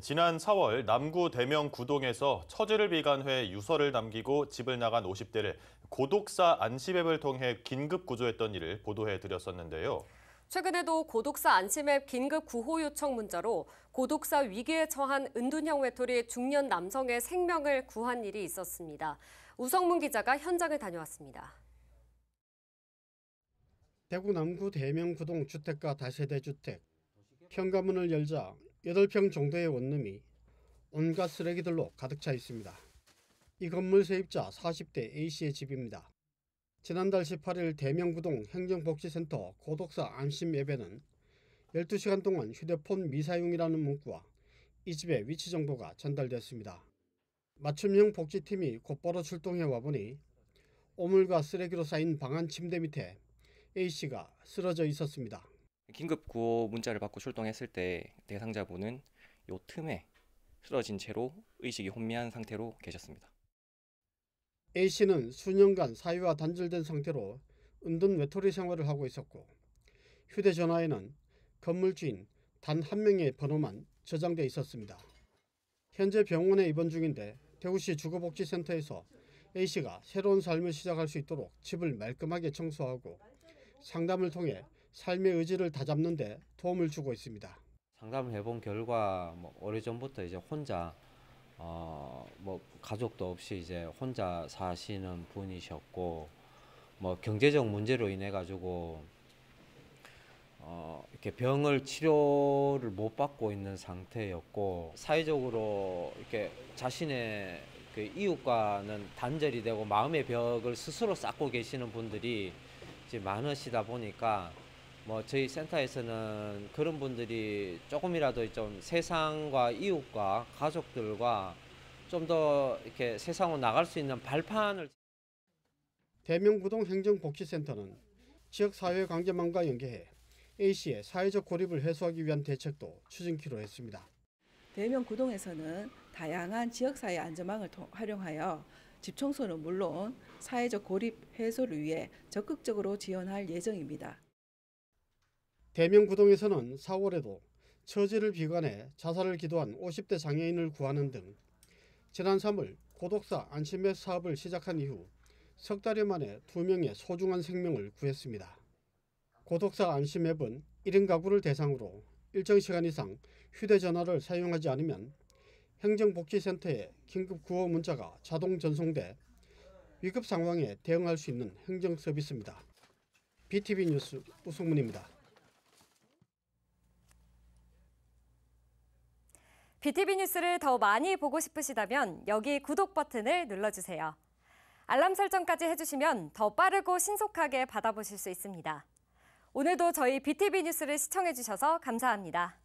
지난 4월 남구 대명 구동에서 처지를 비관해 유서를 남기고 집을 나간 50대를 고독사 안심앱을 통해 긴급 구조했던 일을 보도해 드렸었는데요. 최근에도 고독사 안심앱 긴급 구호 요청 문자로 고독사 위기에 처한 은둔형 외톨이 중년 남성의 생명을 구한 일이 있었습니다. 우성문 기자가 현장을 다녀왔습니다. 대구 남구 대명구동 주택가 다세대 주택. 현관문을 열자 8평 정도의 원룸이 온갖 쓰레기들로 가득 차 있습니다. 이 건물 세입자 40대 A씨의 집입니다. 지난달 18일 대명구동 행정복지센터 고독사 안심 예배는 12시간 동안 휴대폰 미사용이라는 문구와 이 집의 위치 정보가 전달됐습니다. 맞춤형 복지팀이 곧바로 출동해 와보니 오물과 쓰레기로 쌓인 방안 침대 밑에 A씨가 쓰러져 있었습니다. 긴급 구호 문자를 받고 출동했을 때 대상자분은 요 틈에 쓰러진 채로 의식이 혼미한 상태로 계셨습니다. A씨는 수년간 사유와 단절된 상태로 은둔 외톨이 생활을 하고 있었고 휴대전화에는 건물 주인 단 한 명의 번호만 저장돼 있었습니다. 현재 병원에 입원 중인데 대구시 주거복지센터에서 A씨가 새로운 삶을 시작할 수 있도록 집을 말끔하게 청소하고 상담을 통해 삶의 의지를 다잡는데 도움을 주고 있습니다. 상담을 해본 결과 뭐 오래전부터 이제 혼자 어뭐 가족도 없이 이제 혼자 사시는 분이셨고 뭐 경제적 문제로 인해 가지고 어, 이렇게 병을 치료를 못 받고 있는 상태였고 사회적으로 이렇게 자신의 그 이웃과는 단절이 되고 마음의 벽을 스스로 쌓고 계시는 분들이 이제 많으시다 보니까 뭐 저희 센터에서는 그런 분들이 조금이라도 좀 세상과 이웃과 가족들과 좀 더 이렇게 세상으로 나갈 수 있는 발판을 대명구동 행정복지센터는 지역 사회 관계망과 연계해 A 씨의 사회적 고립을 해소하기 위한 대책도 추진키로 했습니다. 대명구동에서는 다양한 지역사회 안전망을 활용하여 집 청소는 물론 사회적 고립 해소를 위해 적극적으로 지원할 예정입니다. 대명구동에서는 4월에도 처지를 비관해 자살을 기도한 50대 장애인을 구하는 등 지난 3월 고독사 안심의 사업을 시작한 이후 석 달여 만에 2명의 소중한 생명을 구했습니다. 고독사 안심앱은 1인 가구를 대상으로 일정 시간 이상 휴대전화를 사용하지 않으면 행정복지센터에 긴급 구호 문자가 자동 전송돼 위급 상황에 대응할 수 있는 행정 서비스입니다. BTV 뉴스 우승문입니다. BTV 뉴스를 더 많이 보고 싶으시다면 여기 구독 버튼을 눌러주세요. 알람 설정까지 해주시면 더 빠르고 신속하게 받아보실 수 있습니다. 오늘도 저희 BTV 뉴스를 시청해주셔서 감사합니다.